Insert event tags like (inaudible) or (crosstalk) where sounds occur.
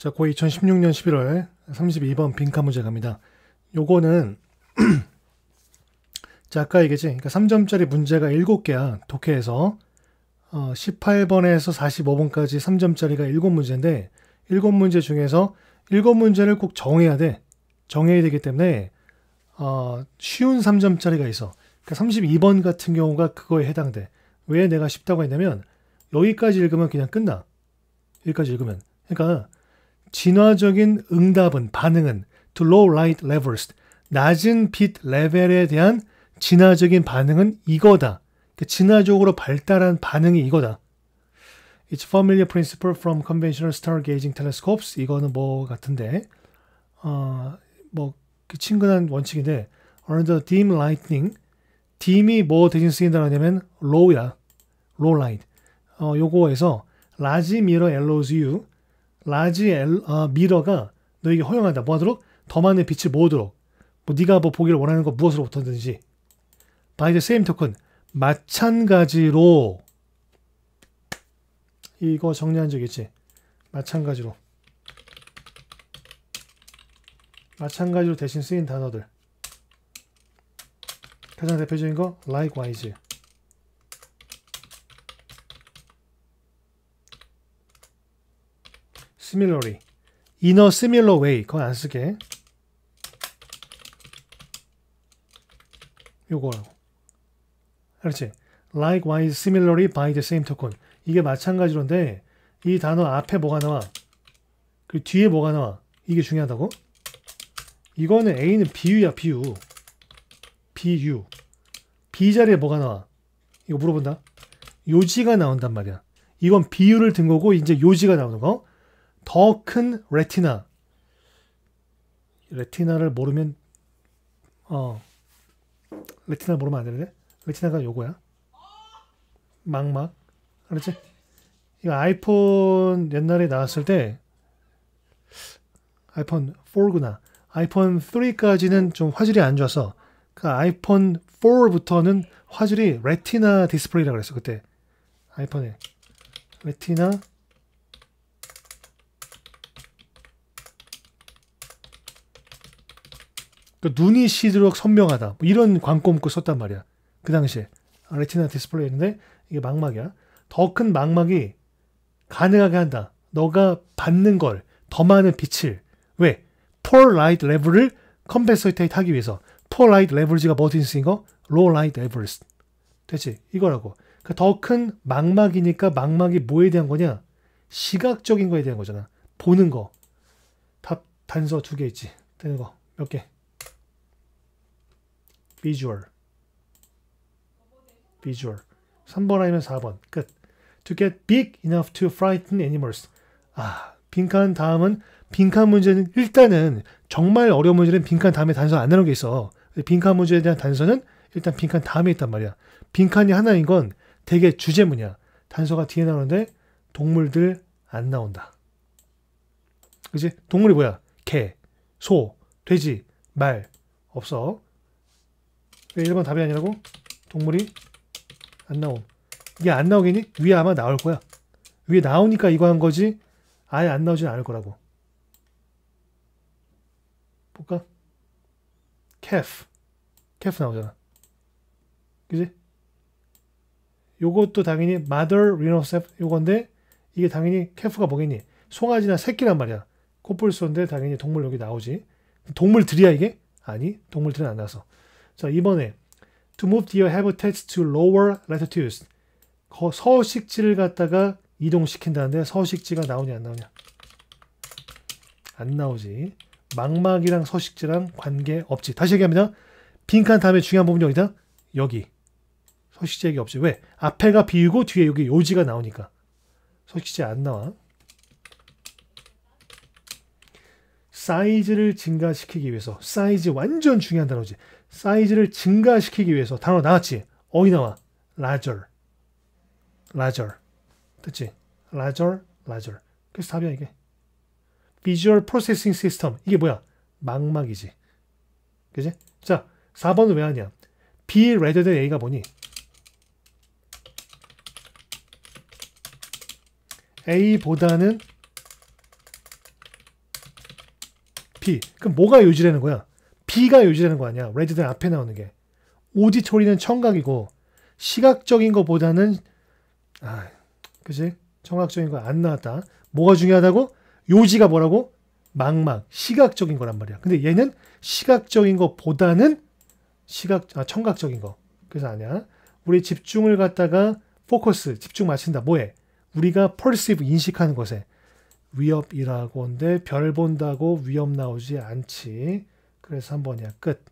자, 고 2016년 11월 32번 빈칸 문제 갑니다. 요거는 자, (clears throat) 아까 얘기지 했 그러니까 3점짜리 문제가 7개야. 독해에서 어, 18번에서 45번까지 3점짜리가 7문제인데 7문제 중에서 7문제를 꼭 정해야 돼. 정해야 되기 때문에 어, 쉬운 3점짜리가 있어. 그러니까 32번 같은 경우가 그거에 해당돼. 왜 내가 쉽다고 했냐면 여기까지 읽으면 그냥 끝나. 여기까지 읽으면. 그러니까 진화적인 응답은 반응은 to low light levels 낮은 빛 레벨에 대한 진화적인 반응은 이거다. 진화적으로 발달한 반응이 이거다. It's familiar principle from conventional star gazing telescopes. 이거는 뭐 같은데, 어, 뭐 친근한 원칙인데, under the dim lightning, dim이 뭐 대신 쓰인다 하냐면 low야, low light. 어, 요거에서 large mirror allows you 라지 엘, 아, 미러가 너에게 허용한다. 뭐하도록 더 많은 빛을 모으도록. 뭐 네가 뭐 보기를 원하는 거 무엇으로부터든지. by the same token 마찬가지로 이거 정리한 적 있지. 마찬가지로 마찬가지로 대신 쓰인 단어들 가장 대표적인 거 likewise similarly, in a similar way 그건 안 쓰게 요거라고 그렇지 likewise similarly by the same token 이게 마찬가지로인데 이 단어 앞에 뭐가 나와 그 뒤에 뭐가 나와 이게 중요하다고 이거는 a는 비유야 비유 비유 b 자리에 뭐가 나와 이거 물어본다 요지가 나온단 말이야 이건 비유를 든 거고 이제 요지가 나오는 거 더큰 레티나. 레티나를 모르면 어 레티나 모르면 안 되는데 레티나가 요거야. 망막 알았지? 이거 아이폰 옛날에 나왔을 때 아이폰 4구나. 아이폰 3까지는 좀 화질이 안 좋아서 그 아이폰 4부터는 화질이 레티나 디스플레이라고 그랬어 그때 아이폰에 레티나 그 눈이 시도록 선명하다. 뭐 이런 광고문구 썼단 말이야. 그 당시에 레티나 디스플레이는데 이게 망막이야. 더 큰 망막이 가능하게 한다. 너가 받는 걸 더 많은 빛을 왜? 폴 라이트 레벨을 컴펜서이테이트 하기 위해서 폴 라이트 레벨지가 뭐든 쓰인 거? 로 라이트 레벨스 됐지? 이거라고. 그 그러니까 더큰 망막이니까 망막이 뭐에 대한 거냐? 시각적인 거에 대한 거잖아. 보는 거. 답 단서 두 개 있지. 되는 거 몇 개. 비주얼 비주얼 3번 아니면 4번 끝 To get big enough to frighten animals 아 빈칸 다음은 빈칸 문제는 일단은 정말 어려운 문제는 빈칸 다음에 단서 안 나오는 게 있어 빈칸 문제에 대한 단서는 일단 빈칸 다음에 있단 말이야 빈칸이 하나인 건 되게 주제문이야 단서가 뒤에 나오는데 동물들 안 나온다 그지 동물이 뭐야 개, 소, 돼지, 말 없어 왜 1번 답이 아니라고? 동물이 안 나옴. 이게 안 나오겠니? 위에 아마 나올 거야. 위에 나오니까 이거 한 거지 아예 안 나오진 않을 거라고. 볼까? calf. 나오잖아. 그지? 요것도 당연히 mother rhinoceps 요건데 이게 당연히 c a 가 뭐겠니? 송아지나 새끼란 말이야. 코뿔소인데 당연히 동물 여기 나오지. 동물들이야 이게? 아니 동물들은 안 나와서. 자, 이번에 to move deer habitats to lower latitudes. 서식지를 갖다가 이동시킨다는데 서식지가 나오냐 안 나오냐? 안 나오지. 망막이랑 서식지랑 관계 없지. 다시 얘기합니다. 빈칸 다음에 중요한 부분 여기다. 여기. 서식지 얘기 없지. 왜? 앞에가 비우고 뒤에 여기 요지가 나오니까. 서식지 안 나와. 사이즈를 증가시키기 위해서 사이즈 완전 중요한 단어지 사이즈를 증가시키기 위해서 단어 나왔지 어디 나와 larger larger 됐지 larger larger 그래서 답이야 이게 visual processing system 이게 뭐야 망막이지 그지 자 4번은 왜 하냐 b rather than a가 뭐니 a보다는 B. 그럼 뭐가 요지되는 거야? B가 요지되는 거 아니야. 레드된 앞에 나오는 게. 오디토리는 청각이고 시각적인 것보다는 아, 그지 청각적인 거 안 나왔다. 뭐가 중요하다고? 요지가 뭐라고? 망막, 시각적인 거란 말이야. 근데 얘는 시각적인 것보다는 시각, 아, 청각적인 거. 그래서 아니야. 우리 집중을 갖다가 포커스, 집중 맞춘다. 뭐해? 우리가 펄시브 인식하는 것에 위협이라고 하데별 본다고 위협 나오지 않지. 그래서 한번이야 끝.